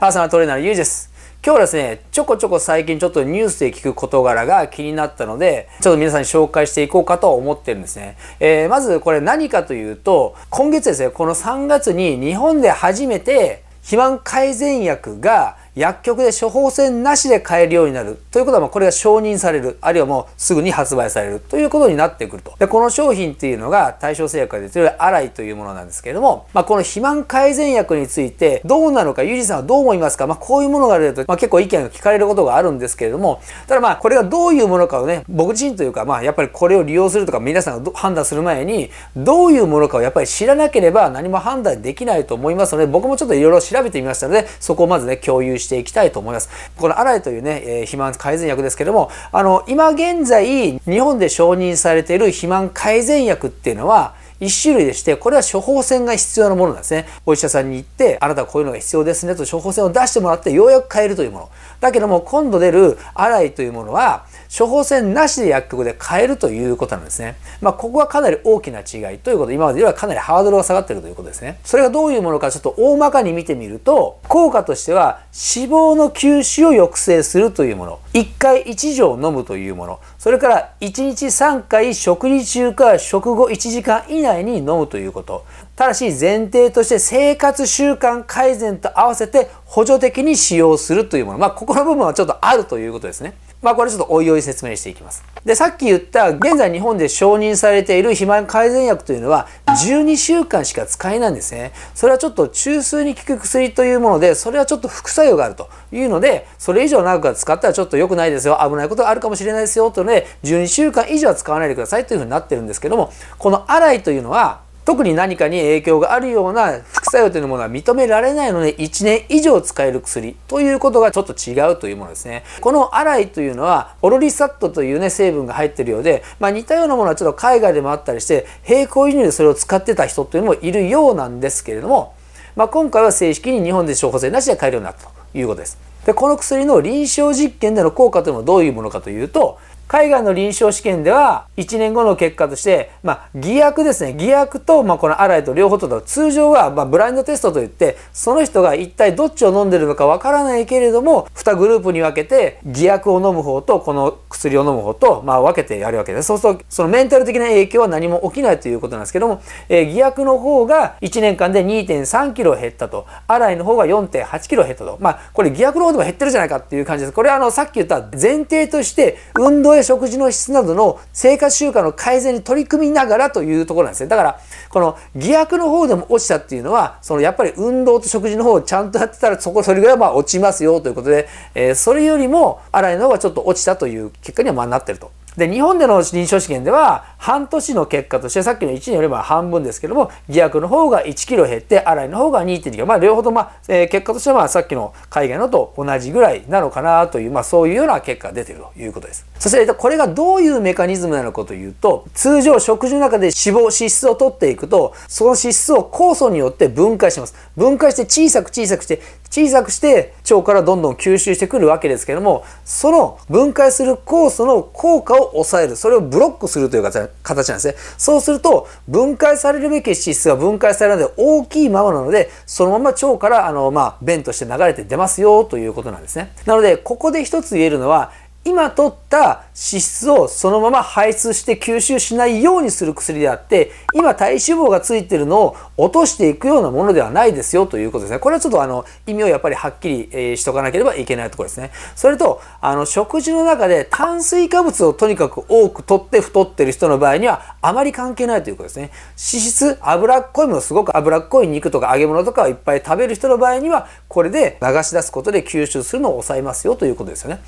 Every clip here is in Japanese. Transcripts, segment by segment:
パーソナルトレーナーのゆうです。今日はですね、ちょこちょこ最近ちょっとニュースで聞く事柄が気になったので、ちょっと皆さんに紹介していこうかと思ってるんですね。えー、まずこれ何かというと、今月ですね、この3月に日本で初めて肥満改善薬が薬局で処方箋なしで買えるようになるということはもうこれが承認されるあるいはもうすぐに発売されるということになってくるとでこの商品っていうのが対象製薬が出てるアライというものなんですけれども、まあ、この肥満改善薬についてどうなのかユージさんはどう思いますか、まあ、こういうものが出ると、まあ、結構意見が聞かれることがあるんですけれどもただまあこれがどういうものかをね僕自身というかまあやっぱりこれを利用するとか皆さんが判断する前にどういうものかをやっぱり知らなければ何も判断できないと思いますので僕もちょっといろいろ調べてみましたのでそこをまずね共有してしていきたいと思います。このアライというね、えー、肥満改善薬ですけども、あの、今現在、日本で承認されている肥満改善薬っていうのは、1種類でして、これは処方箋が必要なものなんですね。お医者さんに行って、あなたはこういうのが必要ですねと処方箋を出してもらって、ようやく買えるというもの。だけども、今度出るアライというものは、処方箋なしで薬局で買えるということなんですね。まあ、ここはかなり大きな違いということ、今までではかなりハードルが下がってるということですね。それがどういうものか、ちょっと大まかに見てみると、効果としては、脂肪の吸収を抑制するというもの、1回1錠飲むというもの、それから1日3回食事中か食後1時間以内代に飲むということただし前提として生活習慣改善と合わせて補助的に使用するというもの。まあ、ここの部分はちょっとあるということですね。まあ、これちょっとおいおい説明していきます。で、さっき言った現在日本で承認されている肥満改善薬というのは12週間しか使えないんですね。それはちょっと中枢に効く薬というもので、それはちょっと副作用があるというので、それ以上長くは使ったらちょっと良くないですよ。危ないことがあるかもしれないですよ。というので、12週間以上は使わないでくださいというふうになってるんですけども、このアライというのは、特に何かに影響があるような副作用というものは認められないので1年以上使える薬ということがちょっと違うというものですね。このアライというのはオロリサットというね成分が入ってるようで、まあ、似たようなものはちょっと海外でもあったりして並行輸入でそれを使ってた人というのもいるようなんですけれども、まあ、今回は正式に日本で処方箋なしで買えるようになったということです。でこの薬の臨床実験での効果というのはどういうものかというと海外の臨床試験では1年後の結果として、まあ、偽薬ですね偽薬と、まあ、このアライと両方と通常は、まあ、ブラインドテストといってその人が一体どっちを飲んでるのかわからないけれども2グループに分けて偽薬を飲む方とこの薬を飲む方と、まあ、分けてやるわけですそうするとそのメンタル的な影響は何も起きないということなんですけども、えー、偽薬の方が1年間で2.3キロ減ったとアライの方が4.8キロ減ったとまあこれ偽薬の方でも減ってるじゃないかっていう感じですこれはあのさっき言った前提として運動や食事の質などの生活習慣の改善に取り組みながらというところなんですね。だから、この偽薬の方でも落ちたっていうのは、そのやっぱり運動と食事の方をちゃんとやってたら、そこ、それぐらいは落ちますよということで、えー、それよりも、洗いの方がちょっと落ちたという結果にはまあなってると。で、日本での臨床試験では、半年の結果として、さっきの1によれば半分ですけども、偽薬の方が1キロ減って、洗いの方が2.2キロ。まあ、両方とも、えー、結果としては、まあ、さっきの海外のと同じぐらいなのかなという、まあ、そういうような結果が出ているということです。そして、これがどういうメカニズムなのかというと、通常食事の中で脂肪、脂質を取っていくと、その脂質を酵素によって分解します。分解して小さく小さくして、小さくして腸からどんどん吸収してくるわけですけども、その分解する酵素の効果をを抑える。それをブロックするという形なんですね。そうすると、分解されるべき脂質が分解されるので大きいままなので、そのまま腸から、あの、まあ、便として流れて出ますよということなんですね。なので、ここで一つ言えるのは、今取った脂質をそのまま排出して吸収しないようにする薬であって今体脂肪がついてるのを落としていくようなものではないですよということですねこれはちょっとあの意味をやっぱりはっきり、えー、しとかなければいけないところですねそれとあの食事の中で炭水化物をとにかく多く取って太ってる人の場合にはあまり関係ないということですね脂質脂っこいものすごく脂っこい肉とか揚げ物とかをいっぱい食べる人の場合にはこれで流し出すことで吸収するのを抑えますよということですよね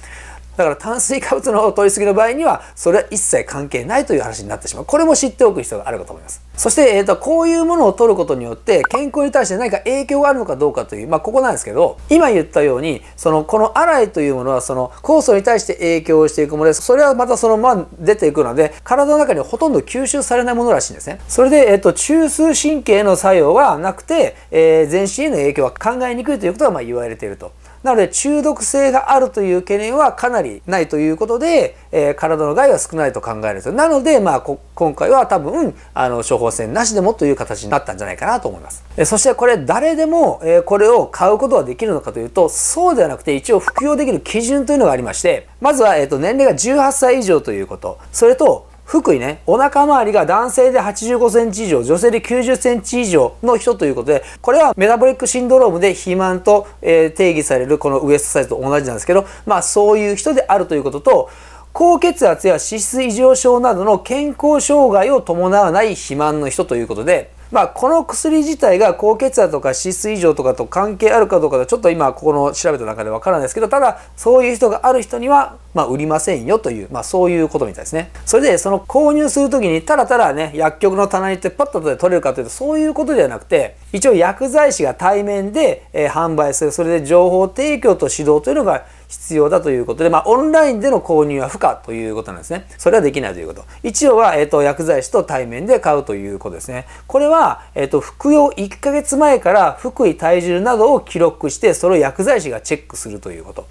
だから炭水化物の取りすぎの場合にはそれは一切関係ないという話になってしまうこれも知っておく必要があるかと思いますそして、えーと、こういうものを取ることによって健康に対して何か影響があるのかどうかという、まあ、ここなんですけど今言ったようにそのこのアライというものはその酵素に対して影響をしていくものですそれはまたそのまま出ていくので体の中にほとんど吸収されないものらしいんですねそれで、えーと、と中枢神経の作用はなくて、えー、全身への影響は考えにくいということがまあ言われているとなので中毒性があるという懸念はかなりないということで、えー、体の害は少ないと考えるんですよ。なので、まあ、今回は多分、あの、処方箋なしでもという形になったんじゃないかなと思います。えー、そしてこれ誰でも、えー、これを買うことはできるのかというと、そうではなくて一応服用できる基準というのがありまして、まずは、えっ、と、年齢が18歳以上ということ、それと、福井ね、お腹周りが男性で85センチ以上、女性で90センチ以上の人ということで、これはメタボリックシンドロームで肥満と、えー、定義されるこのウエストサイズと同じなんですけど、まあそういう人であるということと、高血圧や脂質異常症などの健康障害を伴わない肥満の人ということで、まあ、この薬自体が高血圧とか脂質異常とかと関係あるかどうかとちょっと今ここの調べた中でわからないですけどただそういう人がある人にはまあ、売りませんよという、まあ、そういうことみたいですね。それでその購入する時にただただね薬局の棚に行ってパッと取れるかというとそういうことではなくて一応薬剤師が対面で、えー、販売するそれで情報提供と指導というのが必要だということで、まあ、オンラインでの購入は不可ということなんですね。それはできないということ。一応は、えっ、ー、と、薬剤師と対面で買うということですね。これは、えっ、ー、と、服用1ヶ月前から服位、体重などを記録して、それを薬剤師がチェックするということ。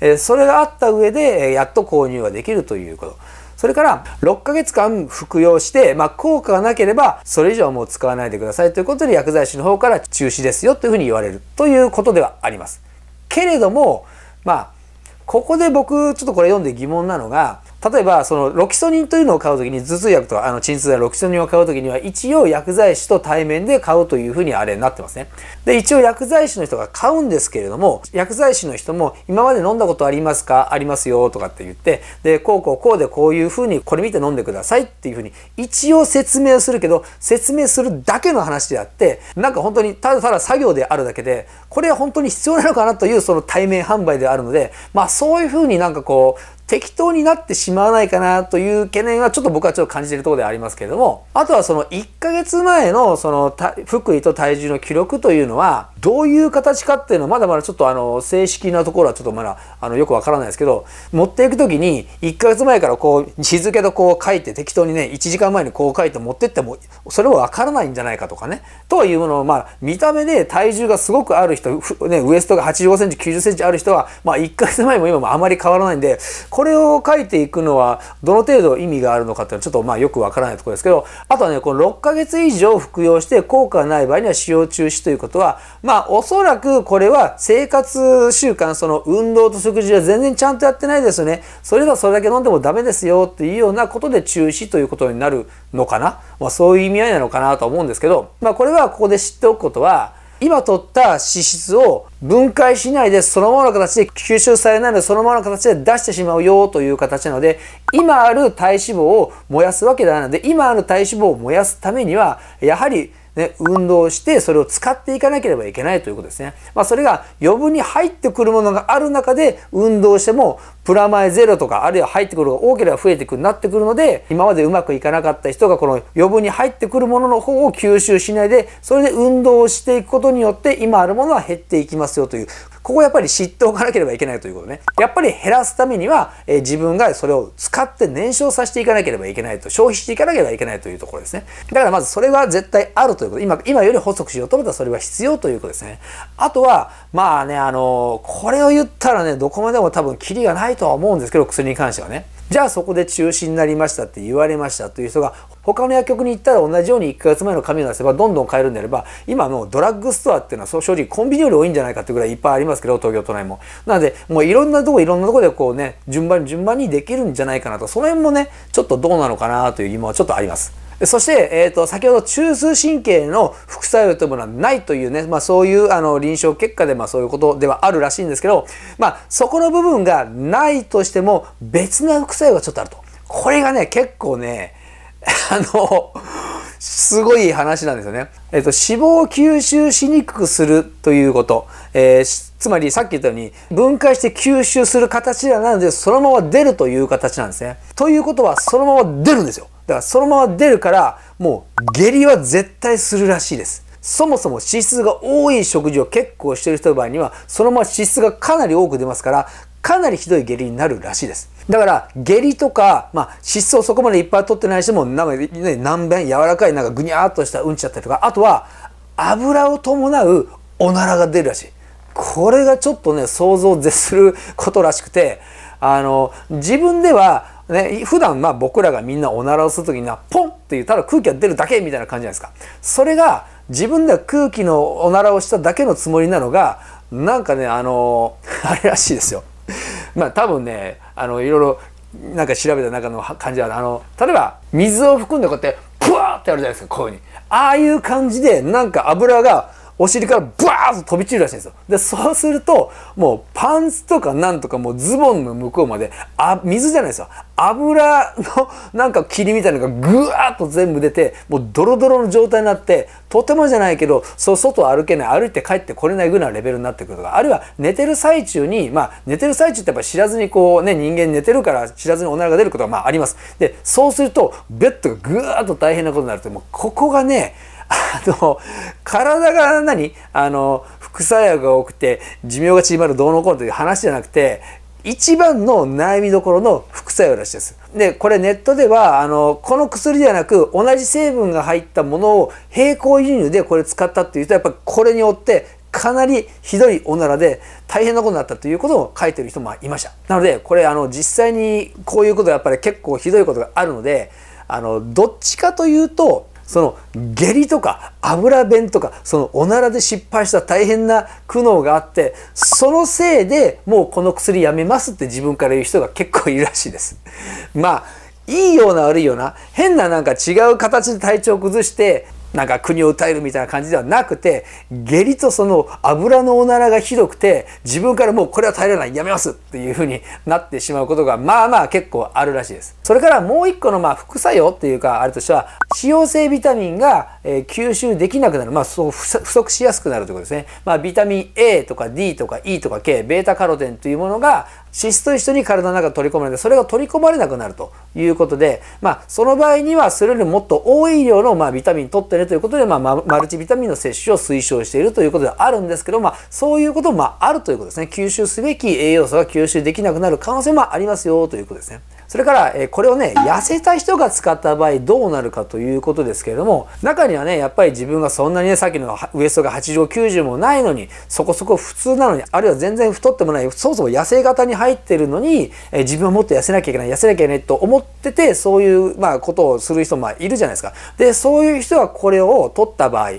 えー、それがあった上で、えやっと購入ができるということ。それから6ヶ月間服用して、まあ、効果がなければそれ以上もう使わないでくださいということで薬剤師の方から中止ですよというふうに言われるということではあります。けれども、まあ、ここで僕ちょっとこれ読んで疑問なのが例えばそのロキソニンというのを買う時に頭痛薬とかあの鎮痛剤ロキソニンを買う時には一応薬剤師と対面で買うというふうにあれになってますねで一応薬剤師の人が買うんですけれども薬剤師の人も今まで飲んだことありますかありますよとかって言ってでこうこうこうでこういうふうにこれ見て飲んでくださいっていうふうに一応説明するけど説明するだけの話であってなんか本当にただただ作業であるだけでこれは本当に必要なのかなというその対面販売であるのでまあそういうふうになんかこう適当になってしまわないかなという懸念はちょっと僕はちょっと感じているところではありますけれども、あとはその1ヶ月前のその福井と体重の記録というのは、どういう形かっていうのはまだまだちょっとあの正式なところはちょっとまだあのよくわからないですけど、持っていくときに1ヶ月前からこう日付とこう書いて適当にね、1時間前にこう書いて持ってっても、それもわからないんじゃないかとかね、というものをまあ見た目で体重がすごくある人、ね、ウエストが85センチ、90センチある人は、まあ1ヶ月前も今もあまり変わらないんで、これを書いていくのはどの程度意味があるのかっていうのはちょっとまあよくわからないところですけど、あとはね、この6ヶ月以上服用して効果がない場合には使用中止ということは、まあおそらくこれは生活習慣、その運動と食事は全然ちゃんとやってないですよね。それではそれだけ飲んでもダメですよっていうようなことで中止ということになるのかな。まあそういう意味合いなのかなと思うんですけど、まあこれはここで知っておくことは、今取った脂質を分解しないでそのままの形で吸収されないのでそのままの形で出してしまうよという形なので今ある体脂肪を燃やすわけではないので今ある体脂肪を燃やすためにはやはりね、運動してそれを使っていかなければいけないということですね。まあ、それが余分に入ってくるものがある中で運動してもプラマイゼロとかあるいは入ってくるのが多ければ増えてくるなってくるので今までうまくいかなかった人がこの余分に入ってくるものの方を吸収しないでそれで運動をしていくことによって今あるものは減っていきますよというここやっぱり知っておかなければいけないということね。やっぱり減らすためには、え自分がそれを使って燃焼させていかなければいけないと、消費していかなければいけないというところですね。だからまずそれは絶対あるということ。今、今より補足しようと思ったらそれは必要ということですね。あとは、まあね、あのこれを言ったらね、どこまでも多分キリがないとは思うんですけど、薬に関してはね。じゃあそこで中止になりましたって言われましたという人が他の薬局に行ったら同じように1ヶ月前の紙を出せばどんどん買えるんであれば、今のドラッグストアっていうのは正直コンビニより多いんじゃないかってぐらいいっぱいありますけど、東京都内も。なので、もういろんなとこいろんなとこでこうね、順番に順番にできるんじゃないかなと、その辺もね、ちょっとどうなのかなという疑問はちょっとあります。そして、えっ、ー、と、先ほど中枢神経の副作用というものはないというね、まあそういうあの臨床結果でまあそういうことではあるらしいんですけど、まあそこの部分がないとしても別な副作用がちょっとあると。これがね、結構ね、あの、すごい話なんですよね。えっ、と、脂肪を吸収しにくくするということ。えー、つまりさっき言ったように、分解して吸収する形ではないので、そのまま出るという形なんですね。ということは、そのまま出るんですよ。だから、そのまま出るから、もう、下痢は絶対するらしいです。そもそも脂質が多い食事を結構してる人の場合には、そのまま脂質がかなり多く出ますから、かなりひどい下痢になるらしいです。だから、下痢とか、まあ、疾走そこまでいっぱい取ってない人も、なんかね、軟便、柔らかい、なんかぐにゃーっとしたうんちだったりとか、あとは、油を伴うおならが出るらしい。これがちょっとね、想像を絶することらしくて、あの、自分では、ね、普段まあ僕らがみんなおならをするときには、ポンっていう、ただ空気が出るだけみたいな感じじゃないですか。それが、自分では空気のおならをしただけのつもりなのが、なんかね、あの、あれらしいですよ。まあ多分ねあのいろいろなんか調べた中の感じはあの例えば水を含んでこうやってプワーってやるじゃないですかこういうふうにああいう感じでなんか油がお尻からブワーッと飛び散るらしいんですよ。で、そうすると、もうパンツとかなんとかもうズボンの向こうまで、あ、水じゃないですよ。油のなんか霧みたいなのがぐわーっと全部出て、もうドロドロの状態になって、とてもじゃないけど、そう外歩けない、歩いて帰ってこれないぐらいのレベルになってくるとか、あるいは寝てる最中に、まあ寝てる最中ってやっぱ知らずにこうね、人間寝てるから知らずにおならが出ることがまああります。で、そうすると、ベッドがぐわーっと大変なことになると、もうここがね、あの、体が何あの、副作用が多くて寿命が縮まるどうのこうのという話じゃなくて、一番の悩みどころの副作用らしいです。で、これネットでは、あの、この薬ではなく、同じ成分が入ったものを並行輸入でこれ使ったっていうと、やっぱこれによってかなりひどいおならで大変なことになったということを書いてる人もいました。なので、これあの実際にこういうことがやっぱり結構ひどいことがあるので、あの、どっちかというと、その下痢とか油便とかそのおならで失敗した大変な苦悩があってそのせいでもうこの薬やめますって自分から言う人が結構いるらしいです。まあいいような悪いような変ななんか違う形で体調を崩してなんか国を訴えるみたいな感じではなくて下痢とその油のおならがひどくて自分からもうこれは耐えられないやめますっていうふうになってしまうことがまあまあ結構あるらしいですそれからもう一個のまあ副作用っていうかあれとしては使用性ビタミンが吸収できなくなるまあそう不足しやすくなるということですねまあビタミン A とか D とか E とか K ベータカロテンというものが脂質と一緒に体の中取り込まれて、それが取り込まれなくなるということで、まあ、その場合には、それよりもっと多い量の、まあ、ビタミン取ってねということで、まあ、マルチビタミンの摂取を推奨しているということではあるんですけど、まあ、そういうことも、まあ、あるということですね。吸収すべき栄養素が吸収できなくなる可能性もありますよということですね。それから、えこれをね、痩せた人が使った場合どうなるかということですけれども、中にはね、やっぱり自分がそんなにね、さっきのウエストが8 0 90もないのに、そこそこ普通なのに、あるいは全然太ってもない、そもそも痩せ型に入ってるのに、え自分はもっと痩せなきゃいけない、痩せなきゃいけないと思ってて、そういう、まあ、ことをする人もいるじゃないですか。で、そういう人はこれを取った場合、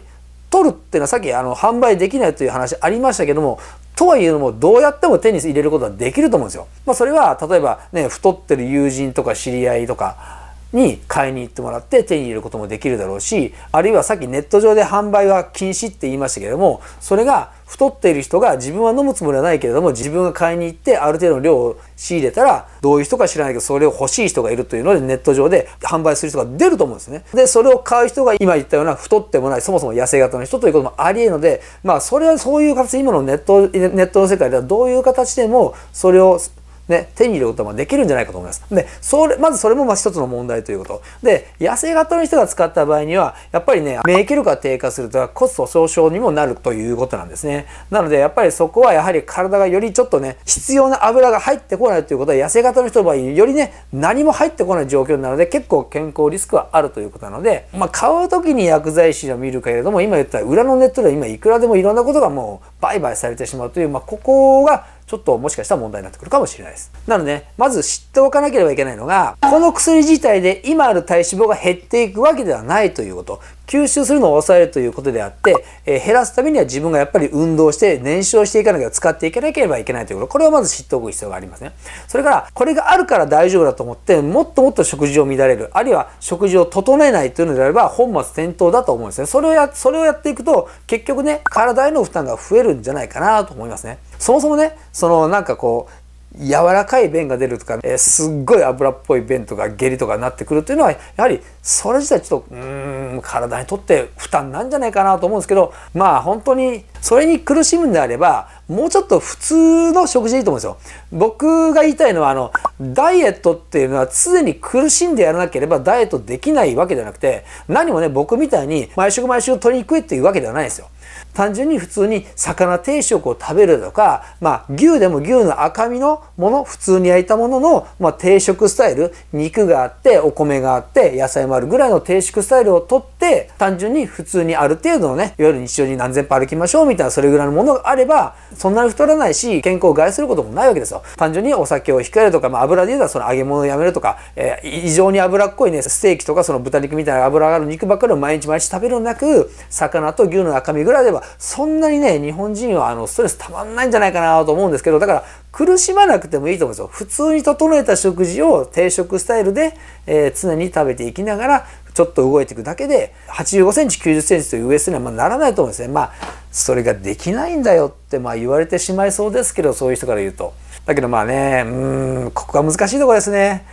取るっていうのはさっきあの販売できないという話ありましたけどもとはいうのもどうやっても手に入れることはできると思うんですよ。まあ、それは例えばね、太ってる友人とか知り合いとか、に買いに行ってもらって手に入れることもできるだろうし、あるいはさっきネット上で販売は禁止って言いましたけれども、それが太っている人が自分は飲むつもりはないけれども、自分が買いに行ってある程度の量を仕入れたら、どういう人か知らないけど、それを欲しい人がいるというので、ネット上で販売する人が出ると思うんですね。で、それを買う人が今言ったような太ってもない、そもそも痩せ型の人ということもあり得るので、まあ、それはそういう形、今のネット、ネットの世界ではどういう形でも、それをね、手に入れることもできるんじゃないかと思います。で、それ、まずそれもまあ一つの問題ということ。で、野生型の人が使った場合には、やっぱりね、免疫力が低下するとコスト少症にもなるということなんですね。なので、やっぱりそこはやはり体がよりちょっとね、必要な油が入ってこないということは、痩せ型の人の場合、よりね、何も入ってこない状況なので、結構健康リスクはあるということなので、まあ、買う時に薬剤師を見るけれども、今言った裏のネットでは今いくらでもいろんなことがもう売買されてしまうという、まあ、ここがちょっともしかしたら問題になってくるかもしれないです。なので、まず知っておかなければいけないのが、この薬自体で今ある体脂肪が減っていくわけではないということ。吸収するのを抑えるということであって、えー、減らすためには自分がやっぱり運動して燃焼していかなきゃ使っていかなければいけないということ。これをまず知っておく必要がありますね。それから、これがあるから大丈夫だと思って、もっともっと食事を乱れる、あるいは食事を整えないというのであれば、本末転倒だと思うんですね。それをや、それをやっていくと、結局ね、体への負担が増えるんじゃないかなと思いますね。そもそもねそのなんかこう柔らかい便が出るとか、えー、すっごい脂っぽい便とか下痢とかになってくるっていうのはやはりそれ自体ちょっとうん体にとって負担なんじゃないかなと思うんですけどまあ本当にそれに苦しむんであればもうちょっと普通の食事でいいと思うんですよ。僕が言いたいのはあのダイエットっていうのは常に苦しんでやらなければダイエットできないわけじゃなくて何もね僕みたいに毎食毎週取りにくいっていうわけではないんですよ。単純に普通に魚定食を食べるとか、まあ、牛でも牛の赤身のもの普通に焼いたものの、まあ、定食スタイル肉があってお米があって野菜もあるぐらいの定食スタイルをとって、単純に普通にある程度のね、いわゆる日常に何千歩歩きましょうみたいな、それぐらいのものがあれば、そんなに太らないし、健康を害することもないわけですよ。単純にお酒を控えるとか、まあ、油で言うとその揚げ物をやめるとか、えー、異常に脂っこいね、ステーキとかその豚肉みたいな脂がある肉ばっかりを毎日毎日食べるのなく、魚と牛の中身ぐらいでは、そんなにね、日本人はあのストレスたまんないんじゃないかなと思うんですけど、だから苦しまなくてもいいと思うんですよ。普通に整えた食事を定食スタイルで、えー、常に食べていきながら、ちょっと動いていくだけで、85センチ、90センチというウエストにはまならないと思うんですね。まあ、それができないんだよってまあ言われてしまいそうですけど、そういう人から言うと。だけどまあね、うん、ここが難しいところですね。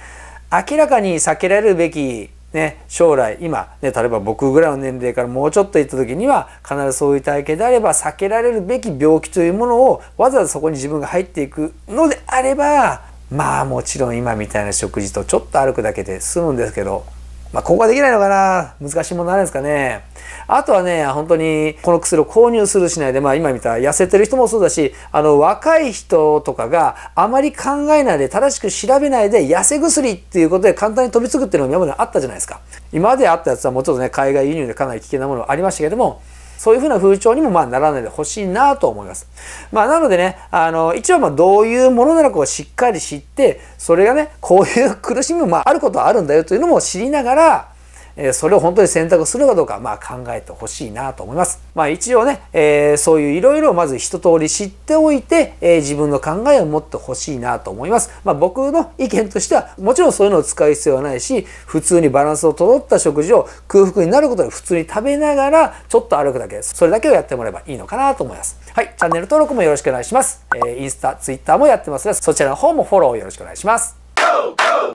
明らかに避けられるべきね、将来今、ね、例えば僕ぐらいの年齢からもうちょっといった時には必ずそういう体型であれば避けられるべき病気というものをわざわざそこに自分が入っていくのであればまあもちろん今みたいな食事とちょっと歩くだけで済むんですけどまあ、ここはできないのかな難しいものないですかね。あとはね、本当にこの薬を購入するしないで、まあ今見たら痩せてる人もそうだし、あの若い人とかがあまり考えないで正しく調べないで痩せ薬っていうことで簡単に飛びつくっていうのも今まであったじゃないですか。今まであったやつはもうちょっとね、海外輸入でかなり危険なものありましたけども、そういうふうな風潮にもまあならないでほしいなと思います。まあ、なのでね、あの、一応まあどういうものならこうしっかり知って、それがね、こういう苦しみもまああることはあるんだよというのも知りながら、えそれを本当に選択するかどうか、まあ、考えてほしいなと思います。まあ、一応ね、えー、そういういろいろまず一通り知っておいて、えー、自分の考えを持ってほしいなと思います。まあ、僕の意見としては、もちろんそういうのを使う必要はないし、普通にバランスを整った食事を空腹になることで普通に食べながら、ちょっと歩くだけ、それだけをやってもらえばいいのかなと思います。はい、チャンネル登録もよろしくお願いします。えー、インスタ、ツイッターもやってますが、そちらの方もフォローよろしくお願いします。